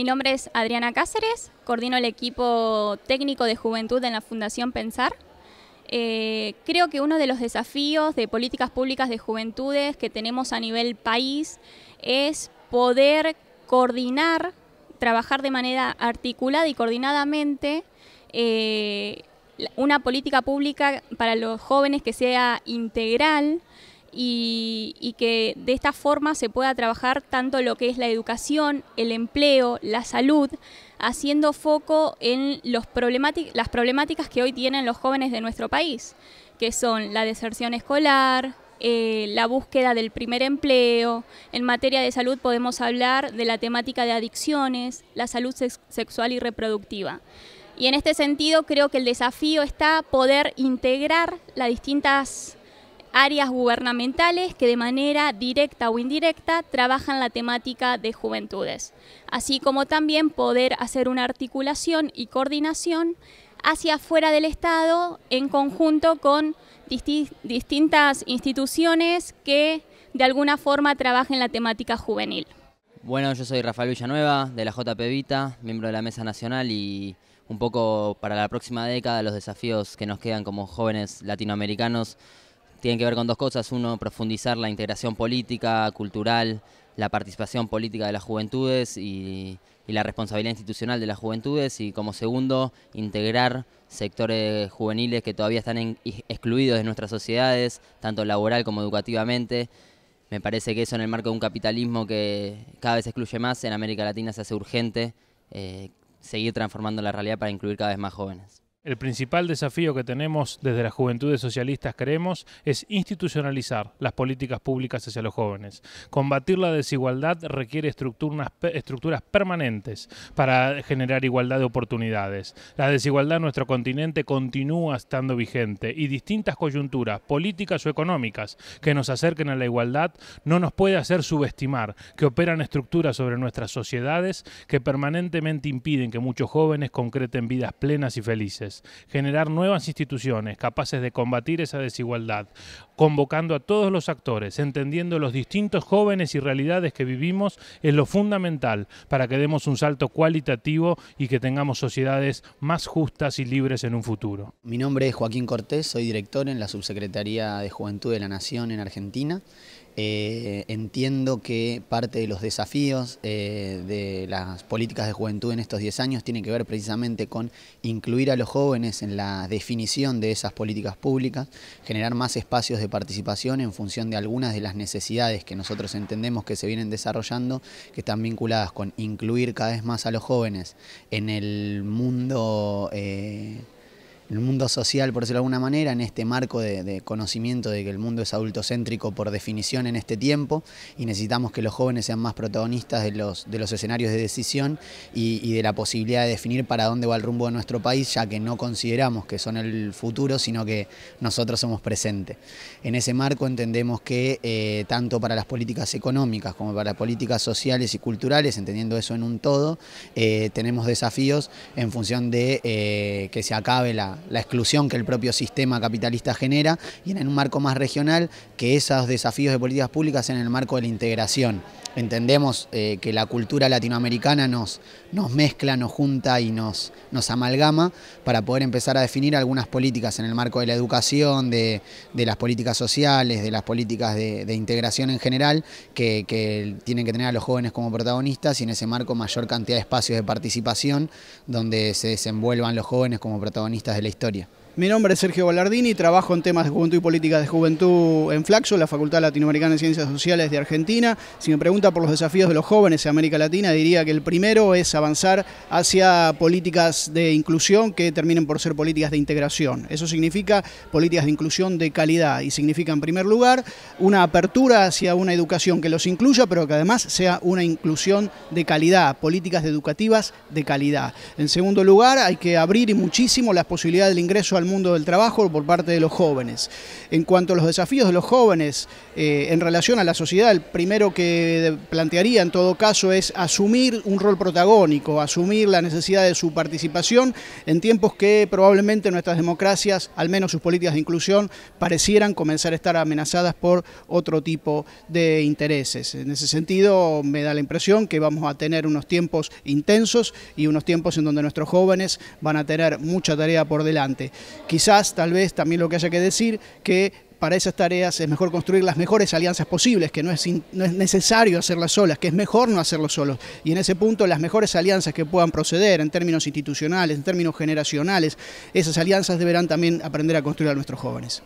Mi nombre es Adriana Cáceres, coordino el equipo técnico de juventud en la Fundación Pensar. Eh, creo que uno de los desafíos de políticas públicas de juventudes que tenemos a nivel país es poder coordinar, trabajar de manera articulada y coordinadamente eh, una política pública para los jóvenes que sea integral, y, que de esta forma se pueda trabajar tanto lo que es la educación, el empleo, la salud, haciendo foco en los las problemáticas que hoy tienen los jóvenes de nuestro país, que son la deserción escolar, eh, la búsqueda del primer empleo. En materia de salud podemos hablar de la temática de adicciones, la salud sexual y reproductiva. Y en este sentido creo que el desafío está poder integrar las distintas áreas gubernamentales que de manera directa o indirecta trabajan la temática de juventudes, así como también poder hacer una articulación y coordinación hacia afuera del Estado en conjunto con distintas instituciones que de alguna forma trabajen la temática juvenil. Bueno, yo soy Rafael Villanueva de la JP Vita, miembro de la Mesa Nacional y un poco para la próxima década los desafíos que nos quedan como jóvenes latinoamericanos tienen que ver con dos cosas. Uno, profundizar la integración política, cultural, la participación política de las juventudes y, la responsabilidad institucional de las juventudes. Y como segundo, integrar sectores juveniles que todavía están excluidos de nuestras sociedades, tanto laboral como educativamente. Me parece que eso en el marco de un capitalismo que cada vez excluye más, en América Latina se hace urgente eh, seguir transformando la realidad para incluir cada vez más jóvenes. El principal desafío que tenemos desde las juventudes socialistas, creemos, es institucionalizar las políticas públicas hacia los jóvenes. Combatir la desigualdad requiere estructuras, permanentes para generar igualdad de oportunidades. La desigualdad en nuestro continente continúa estando vigente y distintas coyunturas, políticas o económicas, que nos acerquen a la igualdad no nos puede hacer subestimar que operan estructuras sobre nuestras sociedades que permanentemente impiden que muchos jóvenes concreten vidas plenas y felices generar nuevas instituciones capaces de combatir esa desigualdad, convocando a todos los actores, entendiendo los distintos jóvenes y realidades que vivimos, es lo fundamental para que demos un salto cualitativo y que tengamos sociedades más justas y libres en un futuro. Mi nombre es Joaquín Cortés, soy director en la Subsecretaría de Juventud de la Nación en Argentina. Eh, entiendo que parte de los desafíos eh, de las políticas de juventud en estos 10 años tiene que ver precisamente con incluir a los jóvenes en la definición de esas políticas públicas, generar más espacios de participación en función de algunas de las necesidades que nosotros entendemos que se vienen desarrollando, que están vinculadas con incluir cada vez más a los jóvenes en el mundo... Eh, el mundo social, por decirlo de alguna manera, en este marco de, conocimiento de que el mundo es adultocéntrico por definición en este tiempo y necesitamos que los jóvenes sean más protagonistas de los, de los escenarios de decisión y, de la posibilidad de definir para dónde va el rumbo de nuestro país, ya que no consideramos que son el futuro, sino que nosotros somos presentes. En ese marco entendemos que eh, tanto para las políticas económicas como para las políticas sociales y culturales, entendiendo eso en un todo, eh, tenemos desafíos en función de eh, que se acabe la, la exclusión que el propio sistema capitalista genera y en un marco más regional que esos desafíos de políticas públicas en el marco de la integración. Entendemos eh, que la cultura latinoamericana nos, nos mezcla, nos junta y nos, nos amalgama para poder empezar a definir algunas políticas en el marco de la educación, de, las políticas sociales, de las políticas de, integración en general, que, que, tienen que tener a los jóvenes como protagonistas y en ese marco mayor cantidad de espacios de participación donde se desenvuelvan los jóvenes como protagonistas de la historia. Mi nombre es Sergio Ballardini, trabajo en temas de juventud y políticas de juventud en Flaxo, la Facultad Latinoamericana de Ciencias Sociales de Argentina. Si me pregunta por los desafíos de los jóvenes en América Latina, diría que el primero es avanzar hacia políticas de inclusión que terminen por ser políticas de integración. Eso significa políticas de inclusión de calidad y significa, en primer lugar, una apertura hacia una educación que los incluya, pero que además sea una inclusión de calidad, políticas educativas de calidad. En segundo lugar, hay que abrir muchísimo las posibilidades del ingreso al mundo del trabajo por parte de los jóvenes. En cuanto a los desafíos de los jóvenes eh, en relación a la sociedad, el primero que plantearía en todo caso es asumir un rol protagónico, asumir la necesidad de su participación en tiempos que probablemente nuestras democracias, al menos sus políticas de inclusión, parecieran comenzar a estar amenazadas por otro tipo de intereses. En ese sentido, me da la impresión que vamos a tener unos tiempos intensos y unos tiempos en donde nuestros jóvenes van a tener mucha tarea por delante. Quizás, tal vez, también lo que haya que decir, que para esas tareas es mejor construir las mejores alianzas posibles, que no es, no es necesario hacerlas solas, que es mejor no hacerlo solos. Y en ese punto, las mejores alianzas que puedan proceder en términos institucionales, en términos generacionales, esas alianzas deberán también aprender a construir a nuestros jóvenes.